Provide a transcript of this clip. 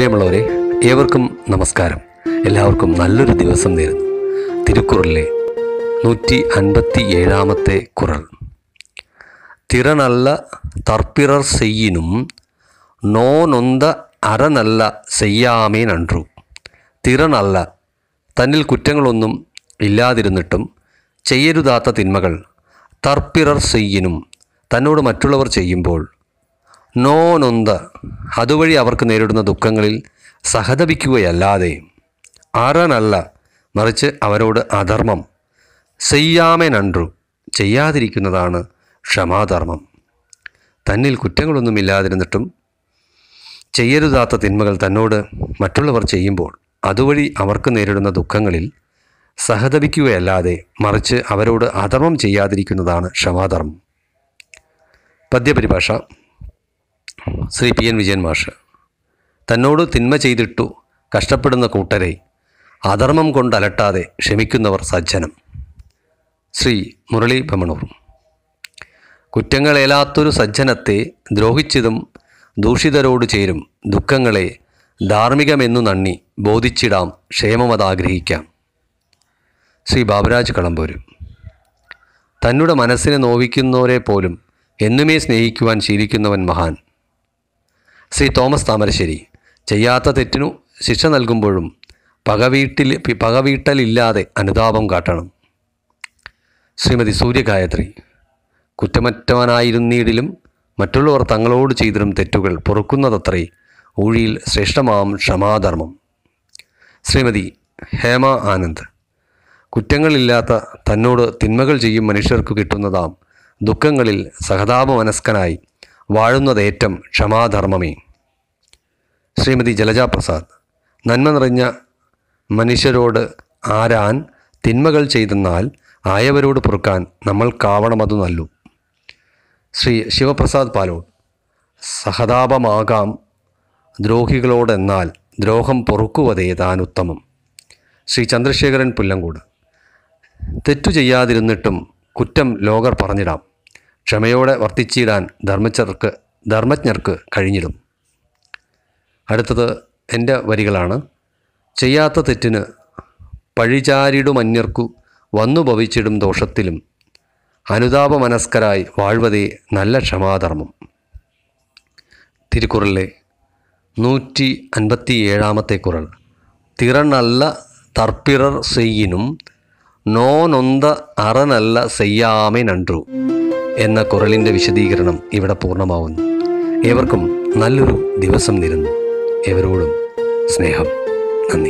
പ്രിയമുള്ളവരെ ഏവർക്കും നമസ്കാരം എല്ലാവർക്കും നല്ലൊരു ദിവസം നേരുന്നു തിരുക്കുറലിലെ നൂറ്റി അൻപത്തി ഏഴാമത്തെ കുറൽ തിറനല്ല തർപ്പിറർ സെയ്യിനും നോനൊന്ത അറനല്ല സെയ്യാമേ അൻട്രു തിറനല്ല തന്നിൽ കുറ്റങ്ങളൊന്നും ഇല്ലാതിരുന്നിട്ടും ചെയ്യരുതാത്ത തിന്മകൾ തർപ്പിറർ സെയ്യിനും തന്നോട് മറ്റുള്ളവർ ചെയ്യുമ്പോൾ നോനൊന്ത് അതുവഴി അവർക്ക് നേരിടുന്ന ദുഃഖങ്ങളിൽ സഹതപിക്കുകയല്ലാതെ അറനല്ല മറിച്ച് അവരോട് അധർമ്മം ചെയ്യാമെനണ്ടു ചെയ്യാതിരിക്കുന്നതാണ് ക്ഷമാധർമ്മം തന്നിൽ കുറ്റങ്ങളൊന്നുമില്ലാതിരുന്നിട്ടും ചെയ്യരുതാത്ത തിന്മകൾ തന്നോട് മറ്റുള്ളവർ ചെയ്യുമ്പോൾ അതുവഴി അവർക്ക് നേരിടുന്ന ദുഃഖങ്ങളിൽ സഹതപിക്കുകയല്ലാതെ മറിച്ച് അവരോട് അധർമ്മം ചെയ്യാതിരിക്കുന്നതാണ് ക്ഷമാധർമ്മം പദ്യപരിഭാഷ ശ്രീ പി എൻ വിജയൻ മാഷ് തന്നോട് തിന്മ ചെയ്തിട്ടു കഷ്ടപ്പെടുന്ന കൂട്ടരെ അധർമ്മം കൊണ്ട് അലട്ടാതെ ക്ഷമിക്കുന്നവർ സജ്ജനം ശ്രീ മുരളി ബമണൂർ കുറ്റങ്ങളേലാത്തൊരു സജ്ജനത്തെ ദ്രോഹിച്ചതും ദൂഷിതരോട് ചേരും ദുഃഖങ്ങളെ ധാർമ്മികമെന്നു നന്ദി ബോധിച്ചിടാം ക്ഷേമമതാഗ്രഹിക്കാം ശ്രീ ബാബുരാജ് കളമ്പൂർ തന്നുടെ മനസ്സിനെ നോവിക്കുന്നവരെ പോലും എന്നുമേ സ്നേഹിക്കുവാൻ ശീലിക്കുന്നവൻ മഹാൻ ശ്രീ തോമസ് താമരശ്ശേരി ചെയ്യാത്ത തെറ്റിനു ശിക്ഷ നൽകുമ്പോഴും പകവീട്ടിൽ പകവീട്ടലില്ലാതെ അനുതാപം കാട്ടണം ശ്രീമതി സൂര്യഗായത്രി കുറ്റമറ്റവനായിരുന്നീടിലും മറ്റുള്ളവർ തങ്ങളോട് ചെയ്തിരും തെറ്റുകൾ പൊറുക്കുന്നതത്രേ ഊഴിയിൽ ശ്രേഷ്ഠമാം ക്ഷമാധർമ്മം ശ്രീമതി ഹേമ ആനന്ദ് കുറ്റങ്ങളില്ലാത്ത തന്നോട് തിന്മകൾ ചെയ്യും മനുഷ്യർക്ക് കിട്ടുന്നതാം ദുഃഖങ്ങളിൽ സഹതാപമനസ്കനായി വാഴുന്നതേറ്റം ക്ഷമാധർമ്മമേ ശ്രീമതി ജലജാപ്രസാദ് നന്മ നിറഞ്ഞ മനുഷ്യരോട് ആരാൻ തിന്മകൾ ചെയ്തെന്നാൽ ആയവരോട് പൊറുക്കാൻ നമ്മൾ കാവണമതു നല്ലു ശ്രീ ശിവപ്രസാദ് പാലോട് സഹതാപമാകാം ദ്രോഹികളോടെന്നാൽ ദ്രോഹം പൊറുക്കുവതേ താൻ ഉത്തമം ശ്രീ ചന്ദ്രശേഖരൻ പുല്ലങ്കോട് തെറ്റു ചെയ്യാതിരുന്നിട്ടും കുറ്റം ലോകർ പറഞ്ഞിടാം ക്ഷമയോടെ വർത്തിച്ചിടാൻ ധർമ്മജ്ഞർക്ക് ധർമ്മജ്ഞർക്ക് കഴിഞ്ഞിടും അടുത്തത് എൻ്റെ വരികളാണ് ചെയ്യാത്ത തെറ്റിന് പഴിചാരിടുമന്യർക്കു വന്നു ഭവിച്ചിടും ദോഷത്തിലും അനുതാപമനസ്കരായി വാഴ്വതേ നല്ല ക്ഷമാധർമ്മം തിരുക്കുറളിലെ നൂറ്റി അൻപത്തി ഏഴാമത്തെ കുറൾ തിറണല്ല തർപ്പിറർ സെയ്യിനും നോനൊന്ത അറനല്ല സെയ്യാമേ நன்று എന്ന കുറലിൻ്റെ വിശദീകരണം ഇവിടെ പൂർണ്ണമാവുന്നു ഏവർക്കും നല്ലൊരു ദിവസം നിരുന്നു എവരോടും സ്നേഹം നന്ദി